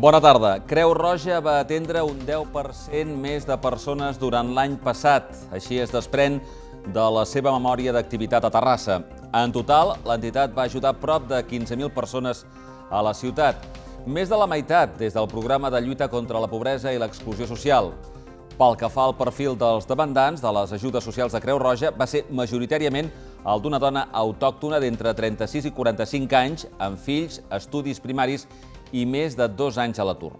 Bona tarda. Creu Roja va atendre un 10% més de persones durant l'any passat. Així es desprèn de la seva memòria d'activitat a Terrassa. En total, l'entitat va ajudar prop de 15.000 persones a la ciutat. Més de la meitat des del programa de lluita contra la pobresa i l'exclusió social. Pel que fa al perfil dels demandants de les ajudes socials de Creu Roja, va ser majoritàriament el d'una dona autòctona d'entre 36 i 45 anys, amb fills, estudis primaris i més de dos anys a l'atur.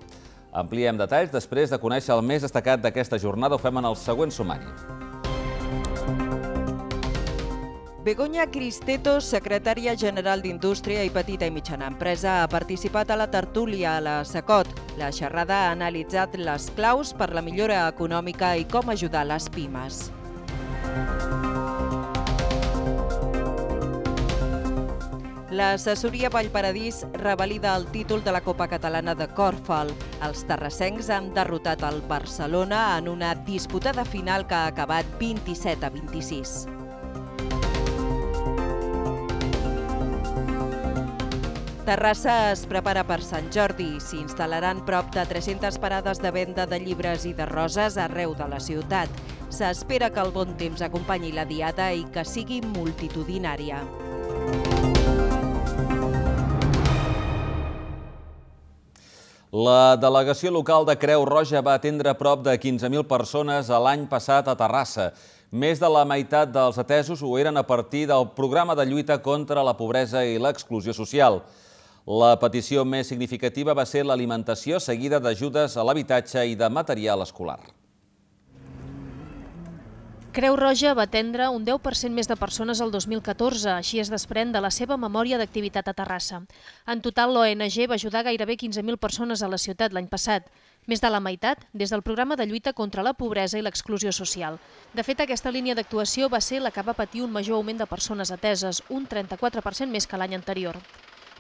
Ampliem detalls després de conèixer el més destacat d'aquesta jornada. Ho fem en el següent sumari. Begoña Cristeto, secretària general d'Indústria i Petita i Mitjana Empresa, ha participat a la tertúlia a la SACOT. La xerrada ha analitzat les claus per la millora econòmica i com ajudar les pimes. Música L'assessoria Vallparadís revalida el títol de la Copa Catalana de Corfal. Els terrassencs han derrotat el Barcelona en una disputada final que ha acabat 27 a 26. Terrassa es prepara per Sant Jordi. S'hi instal·laran prop de 300 parades de venda de llibres i de roses arreu de la ciutat. S'espera que el bon temps acompanyi la diada i que sigui multitudinària. La delegació local de Creu Roja va atendre prop de 15.000 persones l'any passat a Terrassa. Més de la meitat dels atesos ho eren a partir del programa de lluita contra la pobresa i l'exclusió social. La petició més significativa va ser l'alimentació seguida d'ajudes a l'habitatge i de material escolar. Creu Roja va atendre un 10% més de persones el 2014, així es desprèn de la seva memòria d'activitat a Terrassa. En total, l'ONG va ajudar gairebé 15.000 persones a la ciutat l'any passat, més de la meitat des del programa de lluita contra la pobresa i l'exclusió social. De fet, aquesta línia d'actuació va ser la que va patir un major augment de persones ateses, un 34% més que l'any anterior.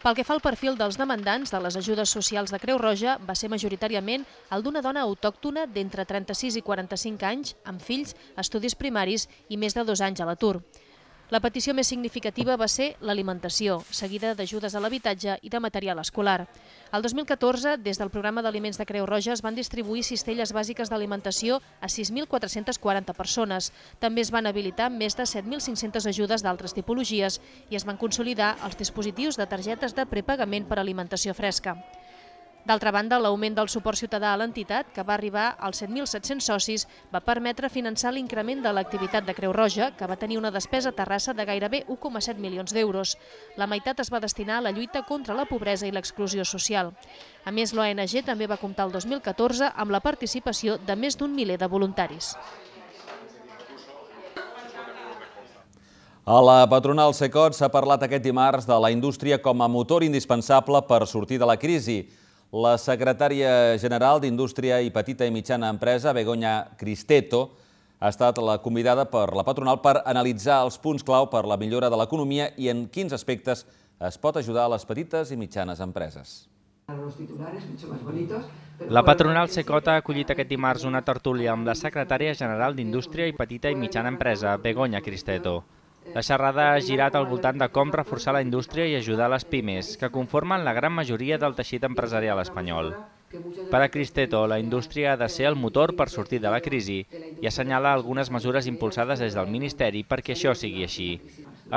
Pel que fa al perfil dels demandants de les ajudes socials de Creu Roja, va ser majoritàriament el d'una dona autòctona d'entre 36 i 45 anys, amb fills, estudis primaris i més de dos anys a l'atur. La petició més significativa va ser l'alimentació, seguida d'ajudes a l'habitatge i de material escolar. El 2014, des del programa d'aliments de Creu Roja, es van distribuir cistelles bàsiques d'alimentació a 6.440 persones. També es van habilitar més de 7.500 ajudes d'altres tipologies i es van consolidar els dispositius de targetes de prepagament per alimentació fresca. D'altra banda, l'augment del suport ciutadà a l'entitat, que va arribar als 7.700 socis, va permetre finançar l'increment de l'activitat de Creu Roja, que va tenir una despesa a Terrassa de gairebé 1,7 milions d'euros. La meitat es va destinar a la lluita contra la pobresa i l'exclusió social. A més, l'ONG també va comptar el 2014 amb la participació de més d'un miler de voluntaris. A la patronal Secot s'ha parlat aquest dimarts de la indústria com a motor indispensable per sortir de la crisi. La secretària general d'Indústria i Petita i Mitjana Empresa, Begoña Cristeto, ha estat la convidada per la patronal per analitzar els punts clau per la millora de l'economia i en quins aspectes es pot ajudar a les petites i mitjanes empreses. La patronal Secota ha acollit aquest dimarts una tertúlia amb la secretària general d'Indústria i Petita i Mitjana Empresa, Begoña Cristeto. La xerrada ha girat al voltant de com reforçar la indústria i ajudar les pimes, que conformen la gran majoria del teixit empresarial espanyol. Per a Cristeto, la indústria ha de ser el motor per sortir de la crisi i assenyala algunes mesures impulsades des del Ministeri perquè això sigui així.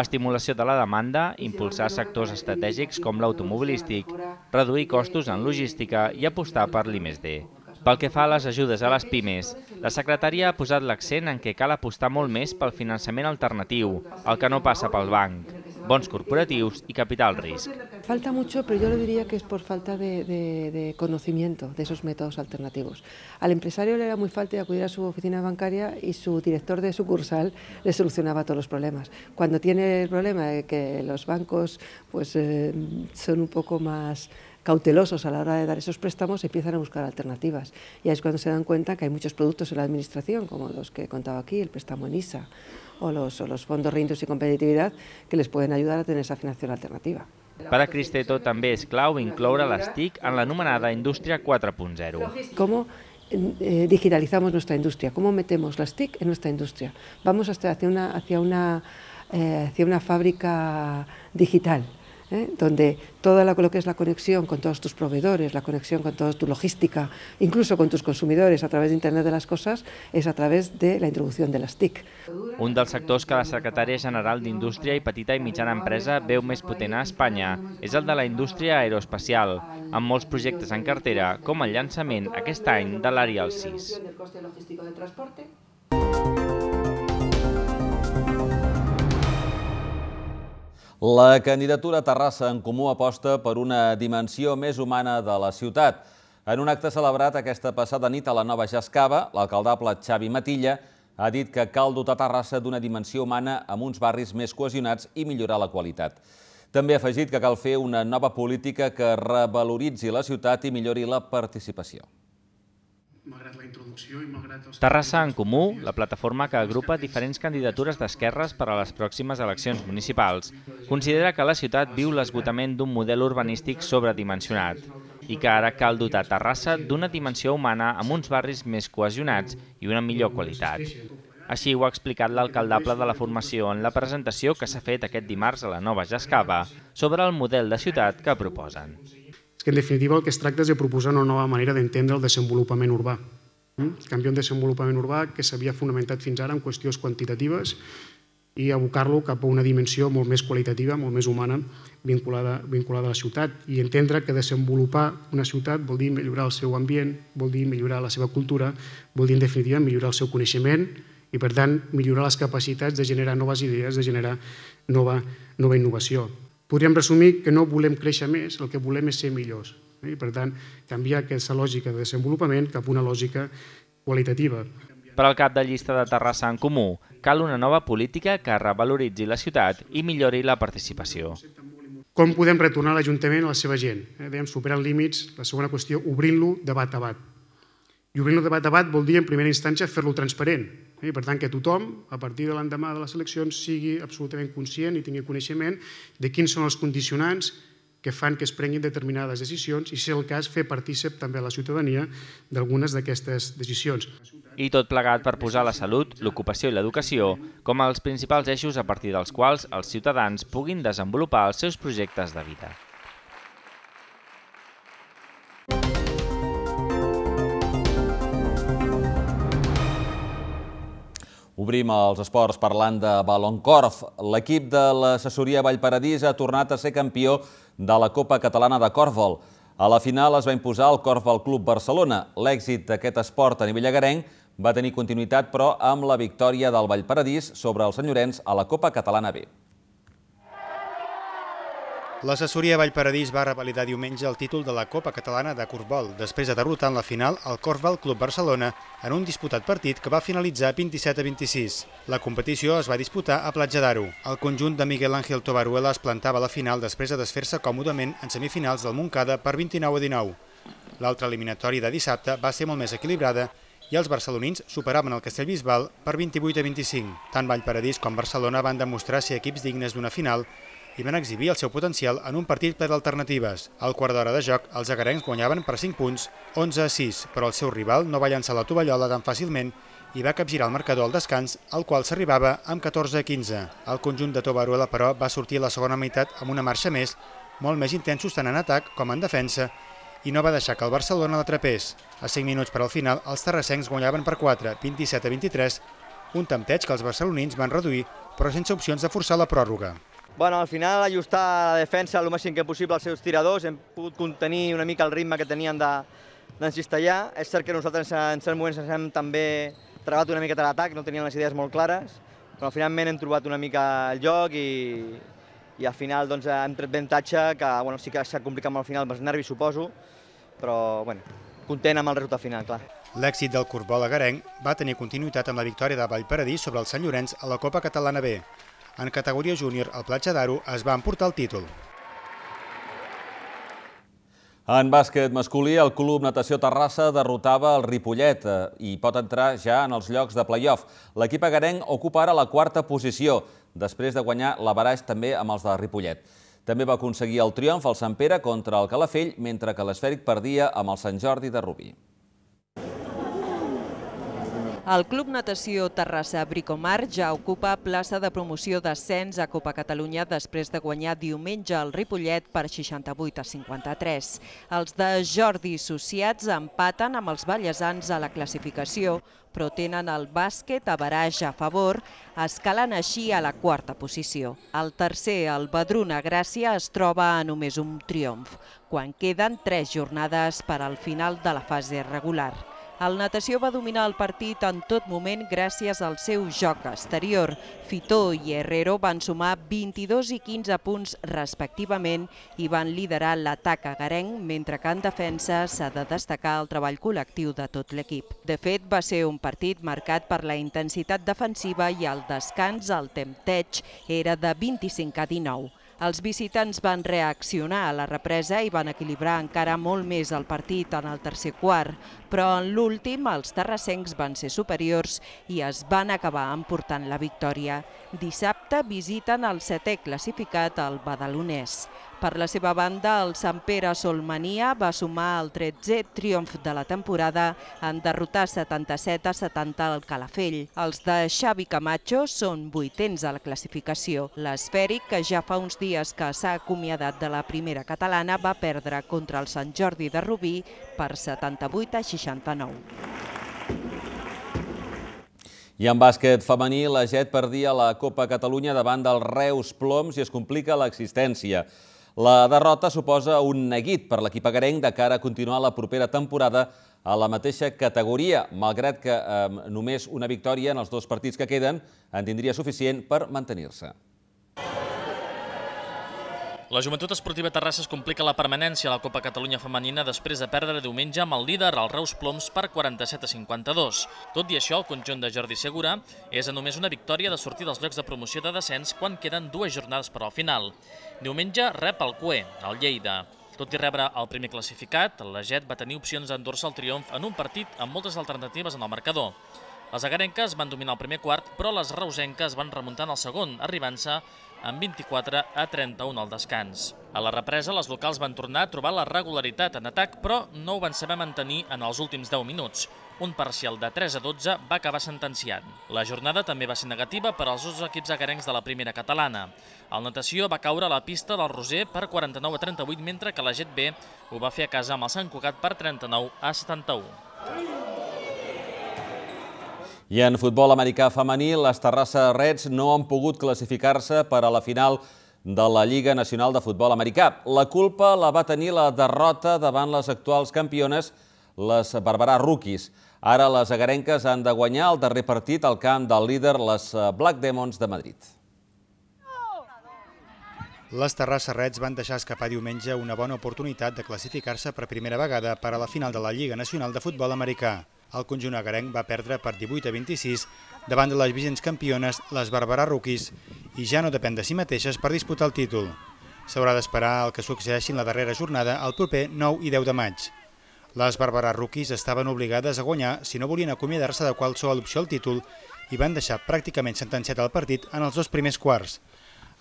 Estimulació de la demanda, impulsar sectors estratègics com l'automobilístic, reduir costos en logística i apostar per l'IMSD. Pel que fa a les ajudes a les pimes, la secretària ha posat l'accent en què cal apostar molt més pel finançament alternatiu, el que no passa pel banc, bons corporatius i capital risk. Falta mucho, pero yo lo diría que es por falta de, de, de conocimiento de esos métodos alternativos. Al empresario le era muy fácil acudir a su oficina bancaria y su director de sucursal le solucionaba todos los problemas. Cuando tiene el problema de que los bancos pues, eh, son un poco más cautelosos a la hora de dar esos préstamos, empiezan a buscar alternativas. Y ahí es cuando se dan cuenta que hay muchos productos en la administración, como los que he contado aquí, el préstamo en ISA o los, fondos rindos y Competitividad, que les pueden ayudar a tener esa financiación alternativa. Para Cristeto es es clave incluir las TIC en la numerada industria 4.0. ¿Cómo eh, digitalizamos nuestra industria, cómo metemos las TIC en nuestra industria. Vamos hasta hacia una, hacia una, eh, hacia una fábrica digital. ¿eh? donde la, lo que es la conexión con todos tus proveedores, la conexión con toda tu logística, incluso con tus consumidores a través de Internet de las Cosas, es a través de la introducción de las TIC. Un dels sectors que la secretària general d'Indústria i Petita i Mitjana Empresa veu més potent a Espanya és el de la indústria aeroespacial, amb molts projectes en cartera, com el llançament aquest any de l'Arial 6. La candidatura Terrassa en Comú aposta per una dimensió més humana de la ciutat. En un acte celebrat aquesta passada nit a la Nova Jascava, l'alcaldable Xavi Matilla ha dit que cal dotar Terrassa d'una dimensió humana amb uns barris més cohesionats i millorar la qualitat. També ha afegit que cal fer una nova política que revaloritzi la ciutat i millori la participació malgrat la introducció i malgrat els... Terrassa en Comú, la plataforma que agrupa diferents candidatures d'esquerres per a les pròximes eleccions municipals, considera que la ciutat viu l'esgotament d'un model urbanístic sobredimensionat i que ara cal dotar Terrassa d'una dimensió humana amb uns barris més cohesionats i una millor qualitat. Així ho ha explicat l'alcaldable de la formació en la presentació que s'ha fet aquest dimarts a la nova Jascava sobre el model de ciutat que proposen. És que, en definitiva, el que es tracta és de proposar una nova manera d'entendre el desenvolupament urbà. Mm? Canvi un desenvolupament urbà que s'havia fonamentat fins ara en qüestions quantitatives i abocar-lo cap a una dimensió molt més qualitativa, molt més humana, vinculada, vinculada a la ciutat. I entendre que desenvolupar una ciutat vol dir millorar el seu ambient, vol dir millorar la seva cultura, vol dir, en definitiva, millorar el seu coneixement i, per tant, millorar les capacitats de generar noves idees, de generar nova, nova innovació. Podríem resumir que no volem créixer més, el que volem és ser millors. Eh? I, per tant, canviar aquesta lògica de desenvolupament cap a una lògica qualitativa. Per al cap de llista de Terrassa en Comú, cal una nova política que revaloritzi la ciutat i millori la participació. Com podem retornar l'Ajuntament a la seva gent? Eh, dèiem, superant límits, la segona qüestió, obrint-lo debat a bat. I obrir el debat, debat vol dir, en primera instància, fer-lo transparent. Eh? Per tant, que tothom, a partir de l'endemà de les eleccions, sigui absolutament conscient i tingui coneixement de quins són els condicionants que fan que es prenguin determinades decisions i, si és el cas, fer partícip també a la ciutadania d'algunes d'aquestes decisions. I tot plegat per posar la salut, l'ocupació i l'educació com els principals eixos a partir dels quals els ciutadans puguin desenvolupar els seus projectes de vida. Obrim els esports parlant de Baloncorf. L'equip de l'assessoria Vallparadís ha tornat a ser campió de la Copa Catalana de Corfball. A la final es va imposar el Corfball Club Barcelona. L'èxit d'aquest esport a nivell agarenc va tenir continuïtat, però, amb la victòria del Vallparadís sobre els senyorens a la Copa Catalana B. L'assessoria Vallparadís va revalidar diumenge el títol de la Copa Catalana de Corbol, després de derrotar en la final el Corbol Club Barcelona en un disputat partit que va finalitzar 27 a 26. La competició es va disputar a Platja d'Aro. El conjunt de Miguel Ángel Tobaruela es plantava a la final després de desfer-se còmodament en semifinals del Montcada per 29 a 19. L'altra eliminatòria de dissabte va ser molt més equilibrada i els barcelonins superaven el Castellbisbal per 28 a 25. Tant Vallparadís com Barcelona van demostrar ser equips dignes d'una final i van exhibir el seu potencial en un partit ple d'alternatives. Al quart d'hora de joc, els agarencs guanyaven per 5 punts, 11 a 6, però el seu rival no va llançar la tovallola tan fàcilment i va capgirar el marcador al descans, al qual s'arribava amb 14 a 15. El conjunt de Tobaruela, però, va sortir a la segona meitat amb una marxa més, molt més intensos tant en atac com en defensa, i no va deixar que el Barcelona l'atrapés. A 5 minuts per al final, els terrassencs guanyaven per 4, 27 a 23, un tempteig que els barcelonins van reduir, però sense opcions de forçar la pròrroga. Bueno, al final ajustar la defensa el màxim que possible als seus tiradors, hem pogut contenir una mica el ritme que tenien d'encistellar. De, és cert que nosaltres en certs moments ens hem també trebat una de l'atac, no teníem les idees molt clares, però finalment hem trobat una mica el joc i, i al final doncs, hem tret avantatge, que bueno, sí que s'ha complicat molt al final els nervis, suposo, però bueno, content amb el resultat final, clar. L'èxit del a Garenc va tenir continuïtat amb la victòria de Vallparadís sobre el Sant Llorenç a la Copa Catalana B en categoria júnior al Platja d'Aro es va emportar el títol. En bàsquet masculí, el club Natació Terrassa derrotava el Ripollet eh, i pot entrar ja en els llocs de play-off. L'equip agarenc ocupa ara la quarta posició, després de guanyar la baraix també amb els de Ripollet. També va aconseguir el triomf al Sant Pere contra el Calafell, mentre que l'esfèric perdia amb el Sant Jordi de Rubí. El Club Natació Terrassa Bricomar ja ocupa plaça de promoció d'ascens a Copa Catalunya després de guanyar diumenge el Ripollet per 68 a 53. Els de Jordi Sociats empaten amb els ballesans a la classificació, però tenen el bàsquet a baraix a favor, escalen així a la quarta posició. El tercer, el Badruna Gràcia, es troba a només un triomf, quan queden tres jornades per al final de la fase regular. El natació va dominar el partit en tot moment gràcies al seu joc exterior. Fitó i Herrero van sumar 22 i 15 punts respectivament i van liderar l'atac a Garenc, mentre que en defensa s'ha de destacar el treball col·lectiu de tot l'equip. De fet, va ser un partit marcat per la intensitat defensiva i el descans al tempteig era de 25 a 19. Els visitants van reaccionar a la represa i van equilibrar encara molt més el partit en el tercer quart, però en l'últim els terrassencs van ser superiors i es van acabar emportant la victòria. Dissabte visiten el setè classificat, al Badalonès. Per la seva banda, el Sant Pere Solmania va sumar el 13è triomf de la temporada en derrotar 77 a 70 al Calafell. Els de Xavi Camacho són vuitens a la classificació. L'esfèric, que ja fa uns dies que s'ha acomiadat de la primera catalana, va perdre contra el Sant Jordi de Rubí per 78 a 69. I en bàsquet femení, la Jet perdia la Copa Catalunya davant del Reus Ploms i es complica l'existència. La derrota suposa un neguit per l'equip agarenc de cara a continuar la propera temporada a la mateixa categoria, malgrat que eh, només una victòria en els dos partits que queden en tindria suficient per mantenir-se. La joventut esportiva Terrassa es complica la permanència a la Copa Catalunya Femenina després de perdre diumenge amb el líder, el Reus Ploms, per 47 a 52. Tot i això, el conjunt de Jordi Segura és a només una victòria de sortir dels llocs de promoció de descens quan queden dues jornades per al final. Diumenge rep el CUE, el Lleida. Tot i rebre el primer classificat, la Jet va tenir opcions d'endur-se el triomf en un partit amb moltes alternatives en el marcador. Les agarenques van dominar el primer quart, però les reusenques van en el segon, arribant-se amb 24 a 31 al descans. A la represa, les locals van tornar a trobar la regularitat en atac, però no ho van saber mantenir en els últims 10 minuts. Un parcial de 3 a 12 va acabar sentenciant. La jornada també va ser negativa per als dos equips agarencs de la primera catalana. El natació va caure a la pista del Roser per 49 a 38, mentre que la Jet B ho va fer a casa amb el Sant Cugat per 39 a 71. I en futbol americà femení, les Terrassa Reds no han pogut classificar-se per a la final de la Lliga Nacional de Futbol Americà. La culpa la va tenir la derrota davant les actuals campiones, les Barberà Rookies. Ara les agarenques han de guanyar el darrer partit al camp del líder, les eh, Black Demons de Madrid. Les Terrassa Reds van deixar escapar diumenge una bona oportunitat de classificar-se per primera vegada per a la final de la Lliga Nacional de Futbol Americà. El conjunt agarenc va perdre per 18 a 26 davant de les vigents campiones, les Barberà Ruquis, i ja no depèn de si mateixes per disputar el títol. S'haurà d'esperar el que succeeixi en la darrera jornada el proper 9 i 10 de maig. Les Barberà Ruquis estaven obligades a guanyar si no volien acomiadar-se de qualsevol opció al títol i van deixar pràcticament sentenciat el partit en els dos primers quarts.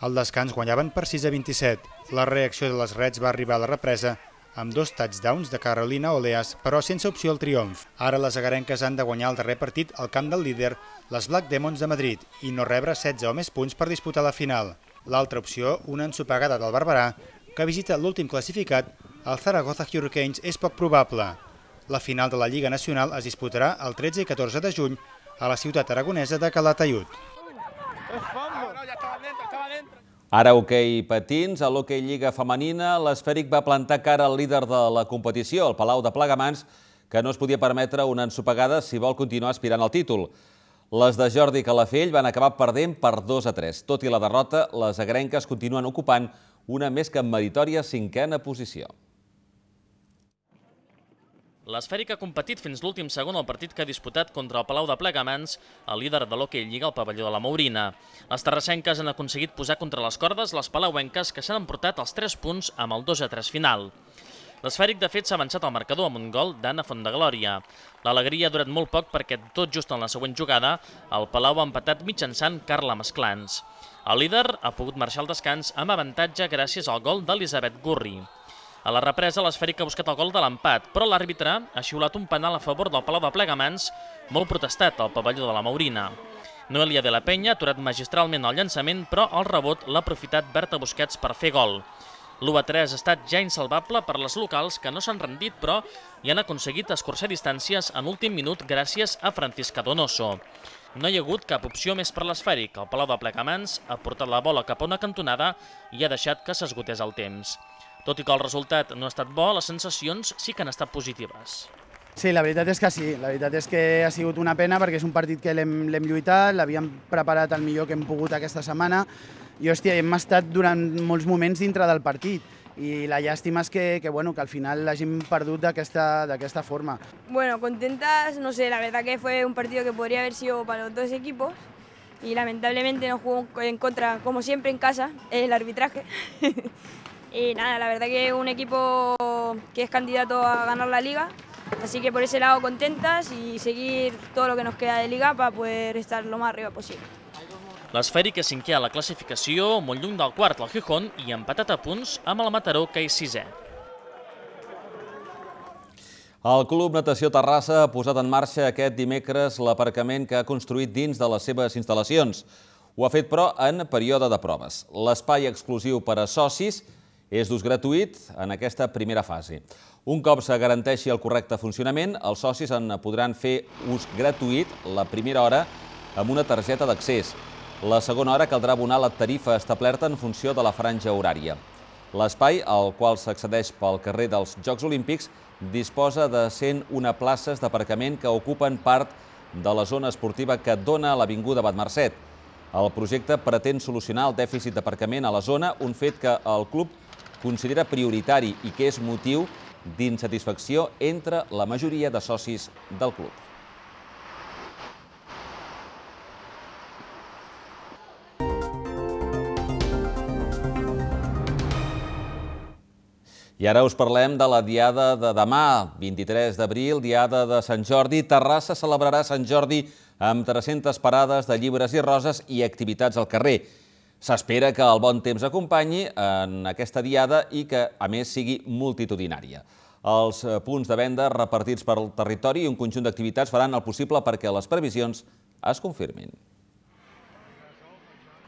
Al descans guanyaven per 6 a 27. La reacció de les Reds va arribar a la represa amb dos touchdowns de Carolina Oleas, però sense opció al triomf. Ara les agarenques han de guanyar el darrer partit al camp del líder, les Black Demons de Madrid, i no rebre 16 o més punts per disputar la final. L'altra opció, una ensopegada del Barberà, que visita l'últim classificat, el Zaragoza Hurricanes, és poc probable. La final de la Lliga Nacional es disputarà el 13 i 14 de juny a la ciutat aragonesa de Calatayud. Es fondo. Ah, no, ya estaba dentro, estaba dentro. Ara hoquei okay, patins, a l'hoquei okay Lliga Femenina, l'esfèric va plantar cara al líder de la competició, el Palau de Plegamans, que no es podia permetre una ensopegada si vol continuar aspirant al títol. Les de Jordi Calafell van acabar perdent per 2 a 3. Tot i la derrota, les agrenques continuen ocupant una més que meritòria cinquena posició. L'esfèric ha competit fins l'últim segon al partit que ha disputat contra el Palau de Plegamans, el líder de l'Hockey lliga al pavelló de la Maurina. Les terrassenques han aconseguit posar contra les cordes les palauenques que s'han emportat els 3 punts amb el 2-3 final. L'esfèric, de fet, s'ha avançat al marcador amb un gol d'Anna Glòria. L'alegria ha durat molt poc perquè, tot just en la següent jugada, el Palau ha empatat mitjançant Carla Masclans. El líder ha pogut marxar al descans amb avantatge gràcies al gol d'Elisabet Gurri. A la represa, l'esfèric ha buscat el gol de l'empat, però l'àrbitre ha xiulat un penal a favor del Palau de Plegamans, molt protestat al pavelló de la Maurina. Noelia de la Penya ha aturat magistralment el llançament, però el rebot l'ha aprofitat Berta Busquets per fer gol. L'1-3 ha estat ja insalvable per les locals que no s'han rendit, però hi han aconseguit escurçar distàncies en últim minut gràcies a Francisca Donoso. No hi ha hagut cap opció més per l'esfèric. El Palau de Plegamans ha portat la bola cap a una cantonada i ha deixat que s'esgotés el temps. Tot i que el resultat no ha estat bo, les sensacions sí que han estat positives. Sí, la veritat és que sí. La veritat és que ha sigut una pena perquè és un partit que l'hem lluitat, l'havíem preparat el millor que hem pogut aquesta setmana i, hòstia, hem estat durant molts moments dintre del partit i la llàstima és que, que, bueno, que al final l'hàgim perdut d'aquesta forma. Bueno, contentas, no sé, la verdad que fue un partido que podría haber sido para los dos equipos y lamentablemente no jugó en contra, como siempre en casa, el arbitraje. Y nada, la verdad que es un equipo que es candidato a ganar la liga, así que por ese lado contentas y seguir todo lo que nos queda de liga para poder estar lo más arriba posible. L'esfèric és cinquè a la classificació, molt lluny del quart, el Gijón, i empatat a punts amb el Mataró, que és sisè. El Club Natació Terrassa ha posat en marxa aquest dimecres l'aparcament que ha construït dins de les seves instal·lacions. Ho ha fet, però, en període de proves. L'espai exclusiu per a socis és d'ús gratuït en aquesta primera fase. Un cop se garanteixi el correcte funcionament, els socis en podran fer ús gratuït la primera hora amb una targeta d'accés. La segona hora caldrà abonar la tarifa establerta en funció de la franja horària. L'espai, al qual s'accedeix pel carrer dels Jocs Olímpics, disposa de 101 places d'aparcament que ocupen part de la zona esportiva que dona a l'Avinguda Batmercet. El projecte pretén solucionar el dèficit d'aparcament a la zona, un fet que el club considera prioritari i que és motiu d'insatisfacció entre la majoria de socis del club. I ara us parlem de la diada de demà, 23 d'abril, diada de Sant Jordi. Terrassa celebrarà Sant Jordi amb 300 parades de llibres i roses i activitats al carrer. S'espera que el bon temps acompanyi en aquesta diada i que, a més, sigui multitudinària. Els eh, punts de venda repartits per territori i un conjunt d'activitats faran el possible perquè les previsions es confirmin.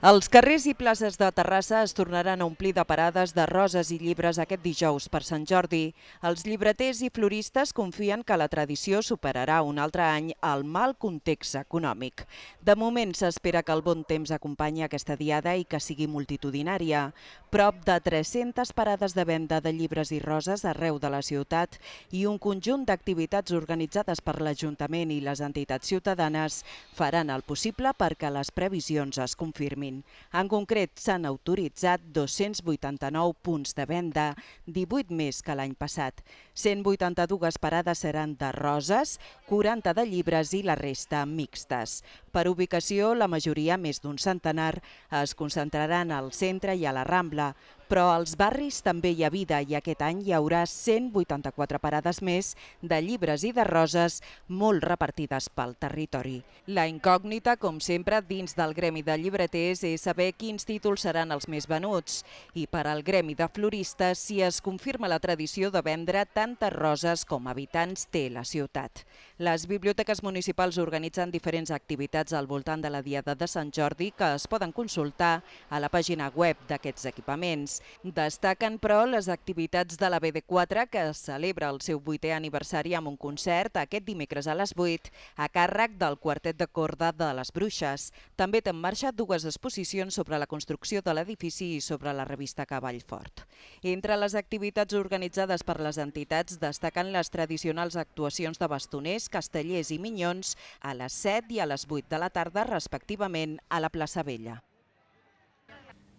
Els carrers i places de Terrassa es tornaran a omplir de parades de roses i llibres aquest dijous per Sant Jordi. Els llibreters i floristes confien que la tradició superarà un altre any el mal context econòmic. De moment s'espera que el bon temps acompanyi aquesta diada i que sigui multitudinària. Prop de 300 parades de venda de llibres i roses arreu de la ciutat i un conjunt d'activitats organitzades per l'Ajuntament i les entitats ciutadanes faran el possible perquè les previsions es confirmin. 2020. En concret, s'han autoritzat 289 punts de venda, 18 més que l'any passat. 182 parades seran de roses, 40 de llibres i la resta mixtes. Per ubicació, la majoria, més d'un centenar, es concentraran al centre i a la Rambla, però als barris també hi ha vida i aquest any hi haurà 184 parades més de llibres i de roses molt repartides pel territori. La incògnita, com sempre, dins del gremi de llibreters és saber quins títols seran els més venuts. I per al gremi de floristes si es confirma la tradició de vendre tantes roses com habitants té la ciutat. Les biblioteques municipals organitzen diferents activitats al voltant de la Diada de Sant Jordi que es poden consultar a la pàgina web d'aquests equipaments. Destaquen, però, les activitats de la BD4 que celebra el seu vuitè aniversari amb un concert aquest dimecres a les 8 a càrrec del quartet de corda de les Bruixes. També té en marxa dues exposicions sobre la construcció de l'edifici i sobre la revista Cavall Fort. Entre les activitats organitzades per les entitats destaquen les tradicionals actuacions de bastoners Granollers, Castellers i Minyons a les 7 i a les 8 de la tarda, respectivament, a la plaça Vella.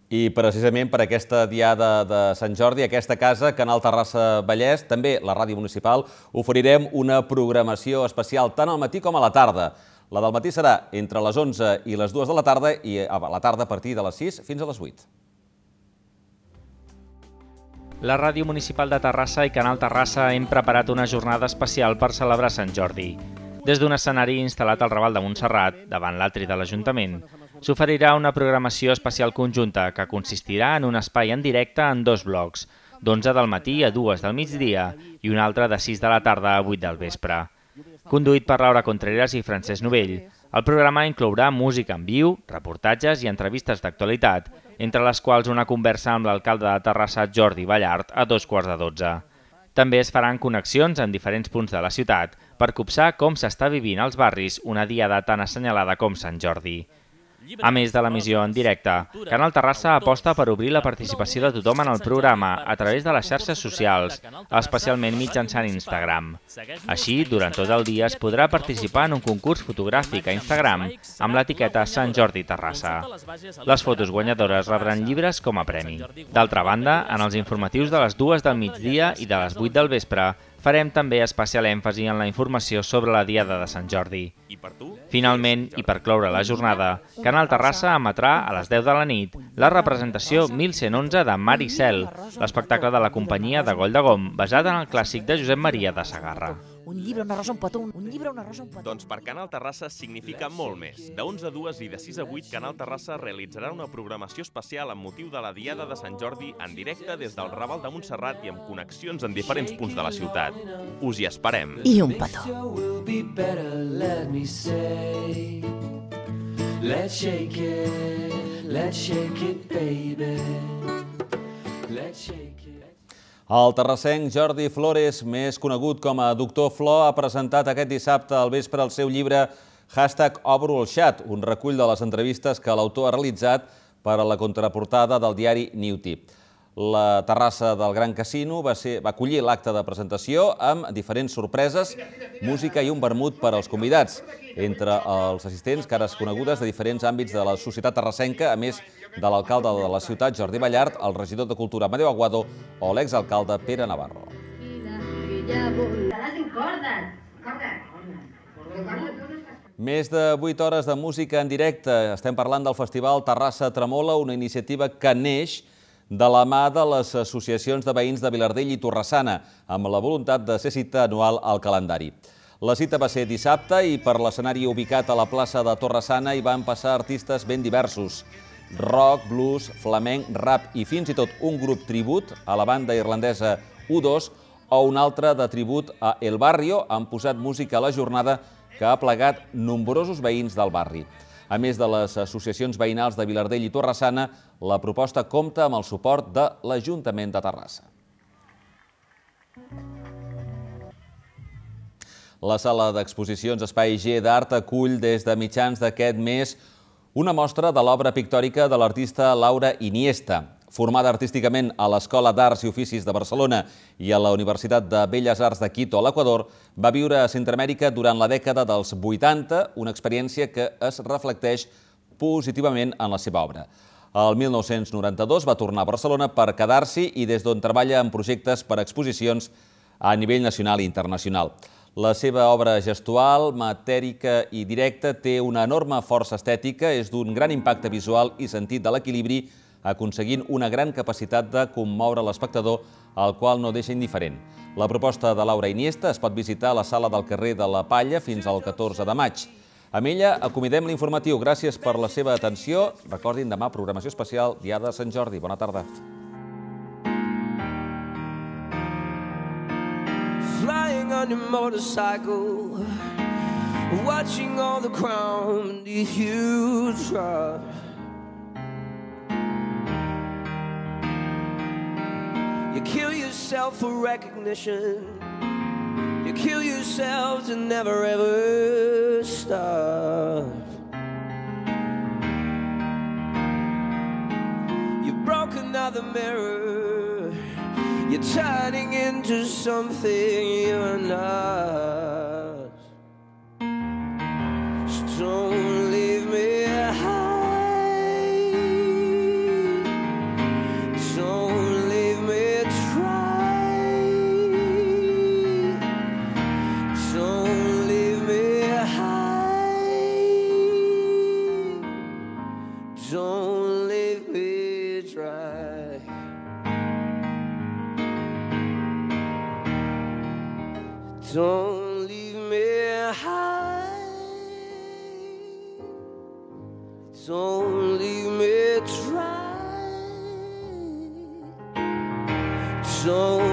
I precisament per aquesta diada de Sant Jordi, aquesta casa, Canal Terrassa Vallès, també la ràdio municipal, oferirem una programació especial tant al matí com a la tarda. La del matí serà entre les 11 i les 2 de la tarda i a la tarda a partir de les 6 fins a les 8 la Ràdio Municipal de Terrassa i Canal Terrassa hem preparat una jornada especial per celebrar Sant Jordi. Des d'un escenari instal·lat al Raval de Montserrat, davant l'atri de l'Ajuntament, s'oferirà una programació especial conjunta que consistirà en un espai en directe en dos blocs, d'11 del matí a 2 del migdia i un altre de 6 de la tarda a 8 del vespre. Conduït per Laura Contreras i Francesc Novell, el programa inclourà música en viu, reportatges i entrevistes d'actualitat entre les quals una conversa amb l'alcalde de Terrassa, Jordi Ballart, a dos quarts de dotze. També es faran connexions en diferents punts de la ciutat per copsar com s'està vivint als barris una diada tan assenyalada com Sant Jordi. A més de l'emissió en directe, Canal Terrassa aposta per obrir la participació de tothom en el programa a través de les xarxes socials, especialment mitjançant Instagram. Així, durant tot el dia es podrà participar en un concurs fotogràfic a Instagram amb l'etiqueta Sant Jordi Terrassa. Les fotos guanyadores rebran llibres com a premi. D'altra banda, en els informatius de les dues del migdia i de les 8 del vespre farem també especial èmfasi en la informació sobre la Diada de Sant Jordi. I per tu? Finalment, i per cloure la jornada, Canal Terrassa emetrà a les 10 de la nit la representació 1111 de Maricel, l'espectacle de la companyia de Goll de Gom, basat en el clàssic de Josep Maria de Sagarra. Un llibre, una rosa, un petó, un, llibre, una rosa, un petó. Doncs per Canal Terrassa significa molt més. De 11 a 2 i de 6 a 8, Canal Terrassa realitzarà una programació especial amb motiu de la Diada de Sant Jordi en directe des del Raval de Montserrat i amb connexions en diferents punts de la ciutat. Us hi esperem. I un petó. Let's shake it, let's shake it, baby. Let's shake el terrassenc Jordi Flores, més conegut com a Doctor Flor, ha presentat aquest dissabte al vespre el seu llibre Hashtag Obro el xat, un recull de les entrevistes que l'autor ha realitzat per a la contraportada del diari Newtip. La terrassa del Gran Casino va, ser, va acollir l'acte de presentació amb diferents sorpreses, música i un vermut per als convidats. Entre els assistents, cares conegudes de diferents àmbits de la societat terrassenca, a més, de l'alcalde de la ciutat, Jordi Ballart, el regidor de Cultura, Mario Aguado, o l'exalcalde Pere Navarro. Més de 8 hores de música en directe. Estem parlant del Festival Terrassa Tremola, una iniciativa que neix de la mà de les associacions de veïns de Vilardell i Torressana, amb la voluntat de ser cita anual al calendari. La cita va ser dissabte i per l'escenari ubicat a la plaça de Torressana hi van passar artistes ben diversos rock, blues, flamenc, rap i fins i tot un grup tribut a la banda irlandesa U2 o un altre de tribut a El Barrio han posat música a la jornada que ha plegat nombrosos veïns del barri. A més de les associacions veïnals de Vilardell i Torrassana, la proposta compta amb el suport de l'Ajuntament de Terrassa. La sala d'exposicions Espai G d'Art acull des de mitjans d'aquest mes una mostra de l'obra pictòrica de l'artista Laura Iniesta. Formada artísticament a l'Escola d'Arts i Oficis de Barcelona i a la Universitat de Belles Arts de Quito, a l'Equador, va viure a Centroamèrica durant la dècada dels 80, una experiència que es reflecteix positivament en la seva obra. El 1992 va tornar a Barcelona per quedar-s'hi i des d'on treballa en projectes per exposicions a nivell nacional i internacional. La seva obra gestual, matèrica i directa té una enorme força estètica, és d'un gran impacte visual i sentit de l'equilibri, aconseguint una gran capacitat de commoure l'espectador, el qual no deixa indiferent. La proposta de Laura Iniesta es pot visitar a la sala del carrer de la Palla fins al 14 de maig. Amb ella acomidem l'informatiu. Gràcies per la seva atenció. Recordin demà programació especial Diada de Sant Jordi. Bona tarda. flying on your motorcycle, watching all the crown beneath you drop. You kill yourself for recognition. You kill yourself to never ever stop. You broke another mirror. You're turning into something you're not. So don't leave me high. Don't leave me try. Don't leave me high. Don't leave me dry. Don't leave me high. Don't leave me dry. Don't